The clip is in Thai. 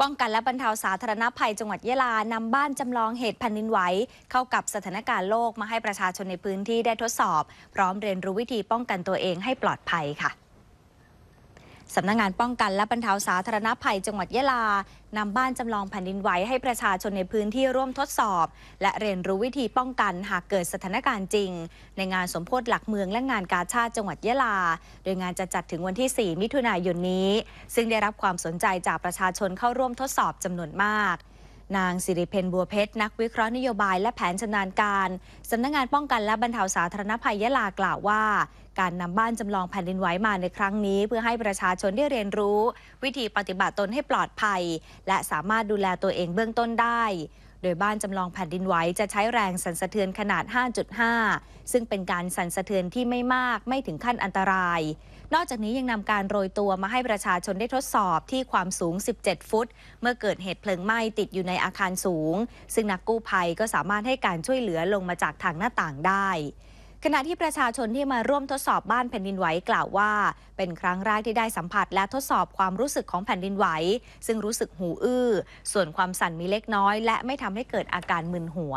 ป้องกันและบรรเทาสาธารณภัยจังหวัดยะลานำบ้านจำลองเหตุแผ่นดินไหวเข้ากับสถานการณ์โลกมาให้ประชาชนในพื้นที่ได้ทดสอบ พร้อมเรียนรู้วิธีป้องกันตัวเองให้ปลอดภัยค่ะสำนักงงานป้องกันและบรรเทาสาธารณภัยจังหวัดยะลา นำบ้านจำลองแผ่นดินไหวให้ประชาชนในพื้นที่ร่วมทดสอบ และเรียนรู้วิธีป้องกันหากเกิดสถานการณ์จริง ในงานสมโพธิหลักเมืองและงานกาชาติจังหวัดยะลา โดยงานจะจัดถึงวันที่ 4 มิถุนายนนี้ ซึ่งได้รับความสนใจจากประชาชนเข้าร่วมทดสอบจำนวนมากนางสิริเพนบัวเพชร นักวิเคราะห์นโยบายและแผนชำนาญการ สำนักงงานป้องกันและบรรเทาสาธารณภัยยะลากล่าวว่า การนำบ้านจำลองแผ่นดินไหวมาในครั้งนี้ เพื่อให้ประชาชนได้เรียนรู้ วิธีปฏิบัติตนให้ปลอดภัย และสามารถดูแลตัวเองเบื้องต้นได้โดยบ้านจำลองแผ่นดินไหวจะใช้แรงสั่นสะเทือนขนาด 5.5 ซึ่งเป็นการสั่นสะเทือนที่ไม่มากไม่ถึงขั้นอันตราย นอกจากนี้ยังนำการโรยตัวมาให้ประชาชนได้ทดสอบที่ความสูง 17 ฟุต เมื่อเกิดเหตุเพลิงไหม้ติดอยู่ในอาคารสูง ซึ่งนักกู้ภัยก็สามารถให้การช่วยเหลือลงมาจากทางหน้าต่างได้ขณะที่ประชาชนที่มาร่วมทดสอบบ้านแผ่นดินไหวกล่าวว่า เป็นครั้งแรกที่ได้สัมผัสและทดสอบความรู้สึกของแผ่นดินไหว ซึ่งรู้สึกหูอื้อส่วนความสั่นมีเล็กน้อย และไม่ทำให้เกิดอาการมึนหัว